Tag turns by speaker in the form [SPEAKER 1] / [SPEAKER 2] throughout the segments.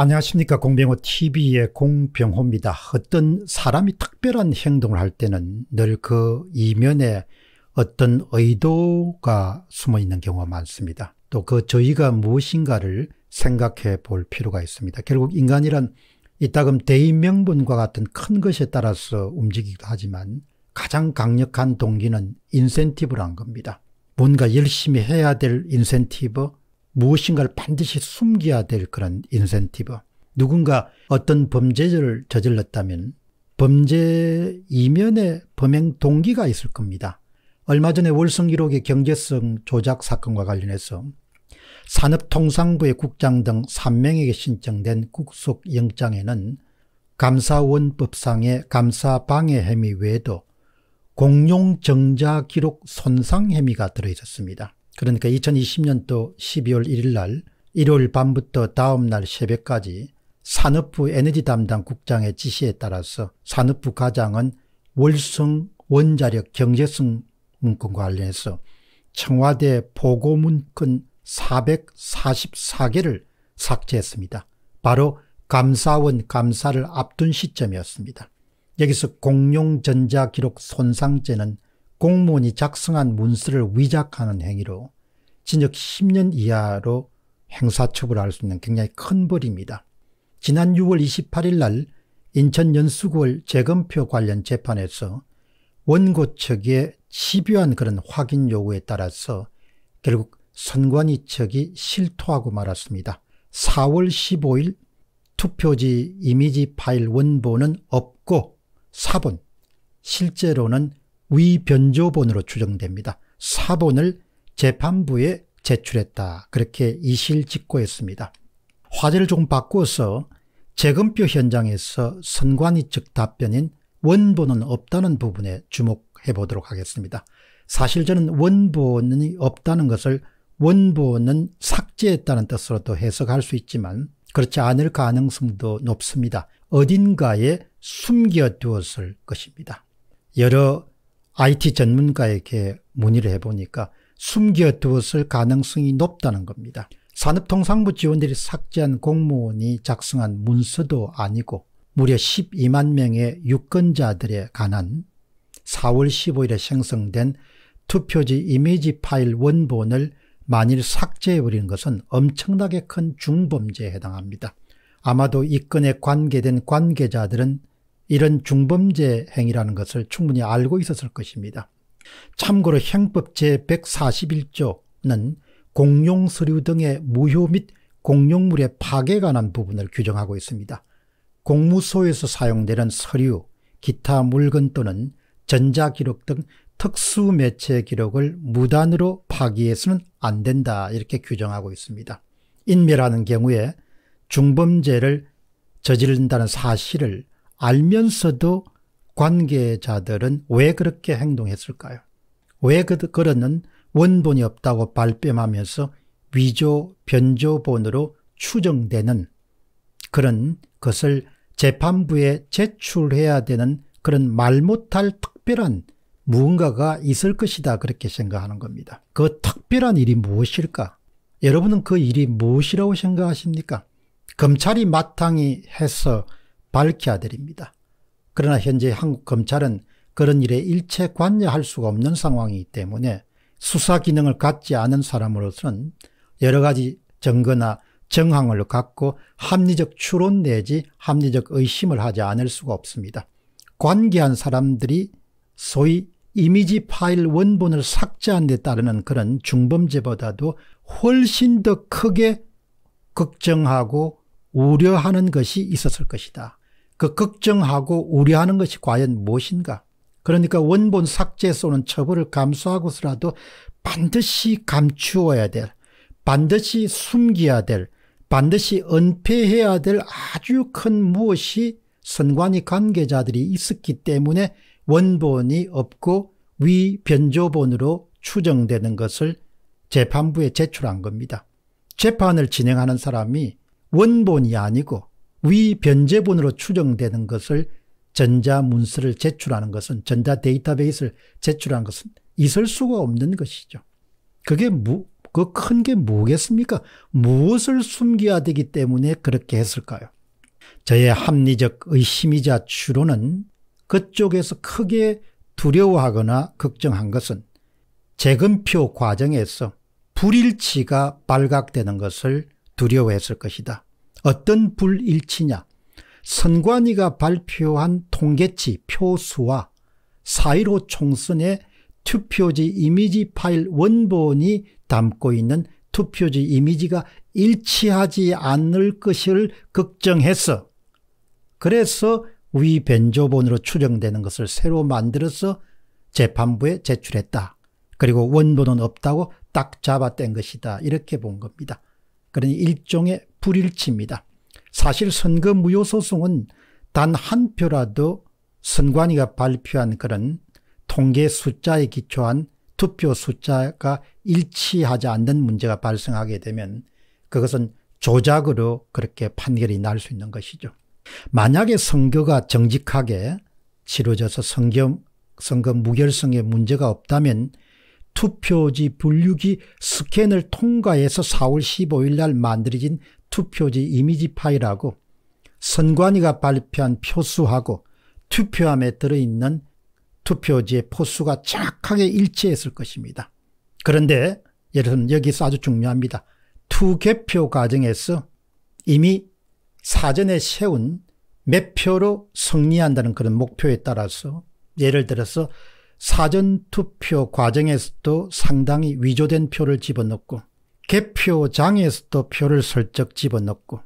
[SPEAKER 1] 안녕하십니까 공병호 tv의 공병호입니다. 어떤 사람이 특별한 행동을 할 때는 늘 그 이면에 어떤 의도가 숨어 있는 경우가 많습니다. 또 그 저희가 무엇인가를 생각해 볼 필요가 있습니다. 결국 인간이란 이따금 대인명분과 같은 큰 것에 따라서 움직이기도 하지만 가장 강력한 동기는 인센티브란 겁니다. 뭔가 열심히 해야 될 인센티브, 무엇인가를 반드시 숨겨야 될 그런 인센티브. 누군가 어떤 범죄를 저질렀다면 범죄 이면에 범행 동기가 있을 겁니다. 얼마 전에 월성기록의 경제성 조작 사건과 관련해서 산업통상부의 국장 등 3명에게 신청된 국속영장에는 감사원법상의 감사방해 혐의 외에도 공용정자 기록 손상 혐의가 들어있었습니다. 그러니까 2020년도 12월 1일 날 일요일 밤부터 다음 날 새벽까지 산업부 에너지 담당 국장의 지시에 따라서 산업부 과장은 월성 원자력 경제성 문건과 관련해서 청와대 보고 문건 444개를 삭제했습니다. 바로 감사원 감사를 앞둔 시점이었습니다. 여기서 공룡전자기록 손상죄는 공무원이 작성한 문서를 위작하는 행위로 진역 10년 이하로 행사처벌할 수 있는 굉장히 큰 벌입니다. 지난 6월 28일 날 인천 연수구월 재검표 관련 재판에서 원고 측의 집요한 그런 확인 요구에 따라서 결국 선관위 측이 실토하고 말았습니다. 4월 15일 투표지 이미지 파일 원본은 없고 사본 실제로는 위변조본으로 추정됩니다. 사본을 재판부에 제출했다. 그렇게 이실직고했습니다. 화제를 조금 바꾸어서 재검표 현장에서 선관위 측 답변인 원본은 없다는 부분에 주목해 보도록 하겠습니다. 사실 저는 원본이 없다는 것을 원본은 삭제했다는 뜻으로도 해석할 수 있지만 그렇지 않을 가능성도 높습니다. 어딘가에 숨겨두었을 것입니다. 여러 IT 전문가에게 문의를 해보니까 숨겨두었을 가능성이 높다는 겁니다. 산업통상부 지원들이 삭제한 공무원이 작성한 문서도 아니고 무려 12만 명의 유권자들에 관한 4월 15일에 생성된 투표지 이미지 파일 원본을 만일 삭제해버리는 것은 엄청나게 큰 중범죄에 해당합니다. 아마도 이 건에 관계된 관계자들은 이런 중범죄 행위라는 것을 충분히 알고 있었을 것입니다. 참고로 형법 제141조는 공용 서류 등의 무효 및 공용물의 파괴 관한 부분을 규정하고 있습니다. 공무소에서 사용되는 서류, 기타 물건 또는 전자기록 등 특수 매체 기록을 무단으로 파기해서는 안 된다 이렇게 규정하고 있습니다. 인멸하는 경우에 중범죄를 저지른다는 사실을 알면서도 관계자들은 왜 그렇게 행동했을까요? 왜 그, 그러는 원본이 없다고 발뺌하면서 위조, 변조본으로 추정되는 그런 것을 재판부에 제출해야 되는 그런 말 못할 특별한 무언가가 있을 것이다 그렇게 생각하는 겁니다. 그 특별한 일이 무엇일까? 여러분은 그 일이 무엇이라고 생각하십니까? 검찰이 마땅히 해서 밝혀야 됩니다. 그러나 현재 한국 검찰은 그런 일에 일체 관여할 수가 없는 상황이기 때문에 수사 기능을 갖지 않은 사람으로서는 여러 가지 증거나 정황을 갖고 합리적 추론 내지 합리적 의심을 하지 않을 수가 없습니다. 관계한 사람들이 소위 이미지 파일 원본을 삭제한 데 따르는 그런 중범죄보다도 훨씬 더 크게 걱정하고 우려하는 것이 있었을 것이다. 그 걱정하고 우려하는 것이 과연 무엇인가? 그러니까 원본 삭제에는 처벌을 감수하고서라도 반드시 감추어야 될, 반드시 숨겨야 될, 반드시 은폐해야 될 아주 큰 무엇이 선관위 관계자들이 있었기 때문에 원본이 없고 위변조본으로 추정되는 것을 재판부에 제출한 겁니다. 재판을 진행하는 사람이 원본이 아니고 위 변제본으로 추정되는 것을 전자문서를 제출하는 것은 전자 데이터베이스를 제출하는 것은 있을 수가 없는 것이죠. 그게 그큰 게 뭐겠습니까? 무엇을 숨겨야 되기 때문에 그렇게 했을까요? 저의 합리적 의심이자 추론은 그쪽에서 크게 두려워하거나 걱정한 것은 재검표 과정에서 불일치가 발각되는 것을 두려워했을 것이다. 어떤 불일치냐 선관위가 발표한 통계치 표수와 4.15 총선의 투표지 이미지 파일 원본이 담고 있는 투표지 이미지가 일치하지 않을 것을 걱정해서 그래서 위변조본으로 추정되는 것을 새로 만들어서 재판부에 제출했다. 그리고 원본은 없다고 딱 잡아뗀 것이다. 이렇게 본 겁니다. 그러니 일종의 불일치입니다. 사실 선거 무효 소송은 단 한 표라도 선관위가 발표한 그런 통계 숫자에 기초한 투표 숫자가 일치하지 않는 문제가 발생하게 되면 그것은 조작으로 그렇게 판결이 날 수 있는 것이죠. 만약에 선거가 정직하게 치러져서 선거, 선거 무결성에 문제가 없다면 투표지 분류기 스캔을 통과해서 4월 15일 날 만들어진 투표지 이미지 파일하고 선관위가 발표한 표수하고 투표함에 들어있는 투표지의 포수가 정확하게 일치했을 것입니다. 그런데 예를 들면 여기서 아주 중요합니다. 투개표 과정에서 이미 사전에 세운 몇 표로 승리한다는 그런 목표에 따라서 예를 들어서 사전투표 과정에서도 상당히 위조된 표를 집어넣고 개표장에서도 표를 슬쩍 집어넣고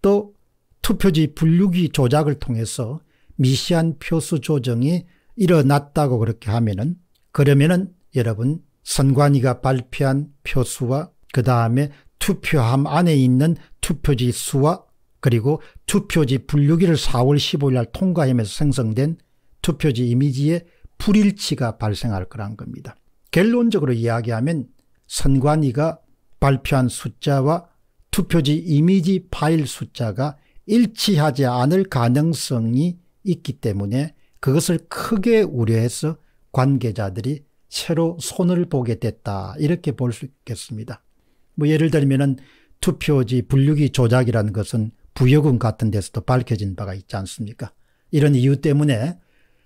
[SPEAKER 1] 또 투표지 분류기 조작을 통해서 미시한 표수 조정이 일어났다고 그렇게 하면은 그러면은 여러분 선관위가 발표한 표수와 그 다음에 투표함 안에 있는 투표지 수와 그리고 투표지 분류기를 4월 15일 날 통과하면서 생성된 투표지 이미지의 불일치가 발생할 거란 겁니다. 결론적으로 이야기하면 선관위가 발표한 숫자와 투표지 이미지 파일 숫자가 일치하지 않을 가능성이 있기 때문에 그것을 크게 우려해서 관계자들이 새로 손을 보게 됐다 이렇게 볼 수 있겠습니다. 뭐 예를 들면은 투표지 분류기 조작이라는 것은 부여금 같은 데서도 밝혀진 바가 있지 않습니까? 이런 이유 때문에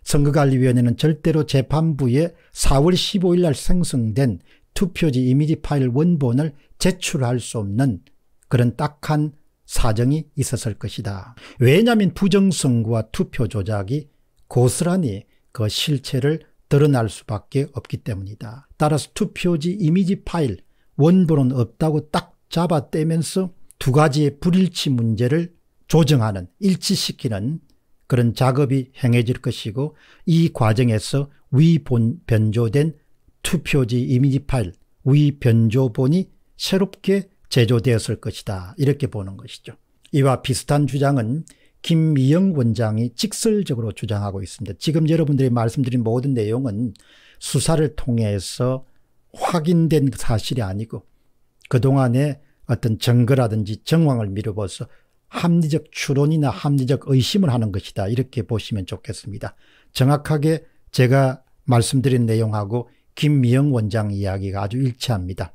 [SPEAKER 1] 선거관리위원회는 절대로 재판부에 4월 15일 날 생성된 투표지 이미지 파일 원본을 제출할 수 없는 그런 딱한 사정이 있었을 것이다. 왜냐하면 부정선거와 투표 조작이 고스란히 그 실체를 드러날 수밖에 없기 때문이다. 따라서 투표지 이미지 파일 원본은 없다고 딱 잡아 떼면서 두 가지의 불일치 문제를 조정하는 일치시키는 그런 작업이 행해질 것이고 이 과정에서 위변조된 투표지 이미지 파일, 위 변조본이 새롭게 제조되었을 것이다. 이렇게 보는 것이죠. 이와 비슷한 주장은 김미영 원장이 직설적으로 주장하고 있습니다. 지금 여러분들이 말씀드린 모든 내용은 수사를 통해서 확인된 사실이 아니고 그동안의 어떤 증거라든지 정황을 미루어서 합리적 추론이나 합리적 의심을 하는 것이다. 이렇게 보시면 좋겠습니다. 정확하게 제가 말씀드린 내용하고 김미영 원장 이야기가 아주 일치합니다.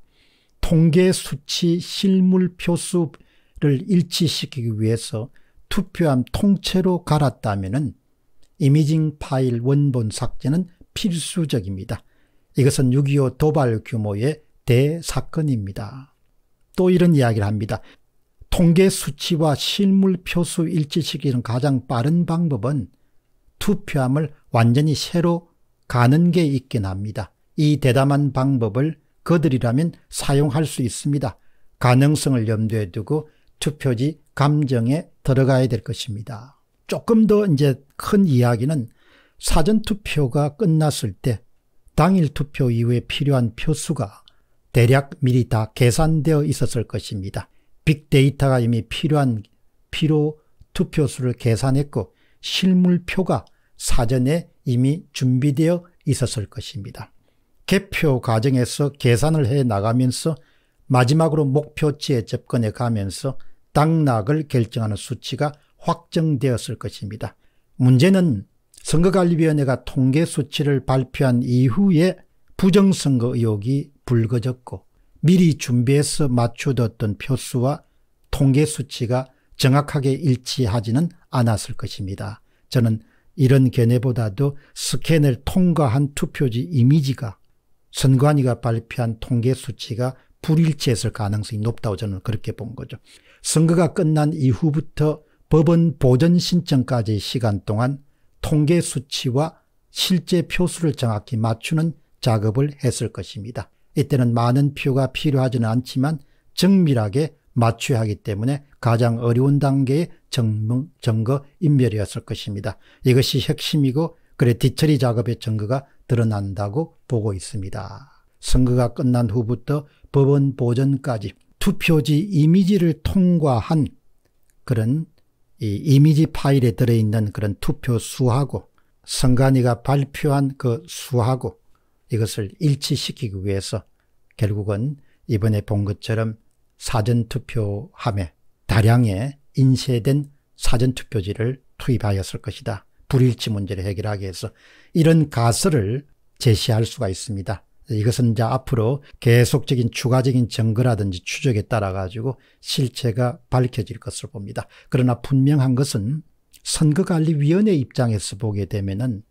[SPEAKER 1] 통계 수치 실물 표수를 일치시키기 위해서 투표함 통째로 갈았다면 이미징 파일 원본 삭제는 필수적입니다. 이것은 6.25 도발 규모의 대사건입니다. 또 이런 이야기를 합니다. 통계 수치와 실물 표수 일치시키는 가장 빠른 방법은 투표함을 완전히 새로 가는 게 있긴 합니다. 이 대담한 방법을 그들이라면 사용할 수 있습니다. 가능성을 염두에 두고 투표지 감정에 들어가야 될 것입니다. 조금 더 이제 큰 이야기는 사전투표가 끝났을 때 당일 투표 이후에 필요한 표수가 대략 미리 다 계산되어 있었을 것입니다. 빅데이터가 이미 필요한 필요 투표수를 계산했고 실물표가 사전에 이미 준비되어 있었을 것입니다. 개표 과정에서 계산을 해 나가면서 마지막으로 목표치에 접근해 가면서 당락을 결정하는 수치가 확정되었을 것입니다. 문제는 선거관리위원회가 통계 수치를 발표한 이후에 부정선거 의혹이 불거졌고 미리 준비해서 맞춰뒀던 표수와 통계 수치가 정확하게 일치하지는 않았을 것입니다. 저는 이런 견해보다도 스캔을 통과한 투표지 이미지가 선관위가 발표한 통계 수치가 불일치했을 가능성이 높다고 저는 그렇게 본 거죠. 선거가 끝난 이후부터 법원 보전 신청까지 시간 동안 통계 수치와 실제 표수를 정확히 맞추는 작업을 했을 것입니다. 이때는 많은 표가 필요하지는 않지만 정밀하게 맞춰야 하기 때문에 가장 어려운 단계의 정거 인멸이었을 것입니다. 이것이 핵심이고 그래 뒤처리 작업의 증거가 드러난다고 보고 있습니다. 선거가 끝난 후부터 법원 보전까지 투표지 이미지를 통과한 그런 이 이미지 파일에 들어있는 그런 투표 수하고 선관위가 발표한 그 수하고 이것을 일치시키기 위해서 결국은 이번에 본 것처럼 사전투표함에 다량의 인쇄된 사전투표지를 투입하였을 것이다. 불일치 문제를 해결하기 위해서 이런 가설을 제시할 수가 있습니다. 이것은 이제 앞으로 계속적인 추가적인 증거라든지 추적에 따라 가지고 실체가 밝혀질 것을 봅니다. 그러나 분명한 것은 선거관리위원회 입장에서 보게 되면은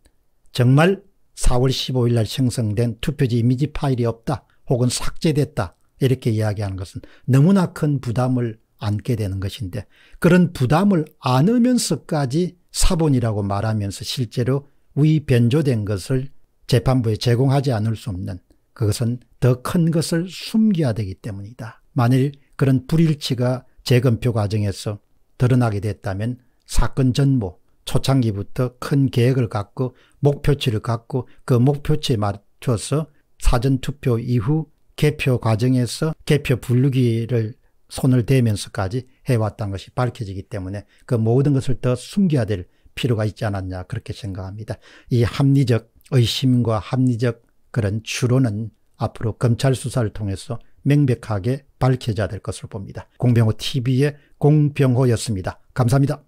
[SPEAKER 1] 정말 4월 15일 날 생성된 투표지 이미지 파일이 없다 혹은 삭제됐다 이렇게 이야기하는 것은 너무나 큰 부담을 안게 되는 것인데 그런 부담을 안으면서까지 사본이라고 말하면서 실제로 위변조된 것을 재판부에 제공하지 않을 수 없는 그것은 더 큰 것을 숨겨야 되기 때문이다. 만일 그런 불일치가 재검표 과정에서 드러나게 됐다면 사건 전모, 초창기부터 큰 계획을 갖고 목표치를 갖고 그 목표치에 맞춰서 사전투표 이후 개표 과정에서 개표 분류기를 손을 대면서까지 해왔다는 것이 밝혀지기 때문에 그 모든 것을 더 숨겨야 될 필요가 있지 않았냐 그렇게 생각합니다. 이 합리적 의심과 합리적 그런 추론은 앞으로 검찰 수사를 통해서 명백하게 밝혀져야 될 것으로 봅니다. 공병호 TV의 공병호였습니다. 감사합니다.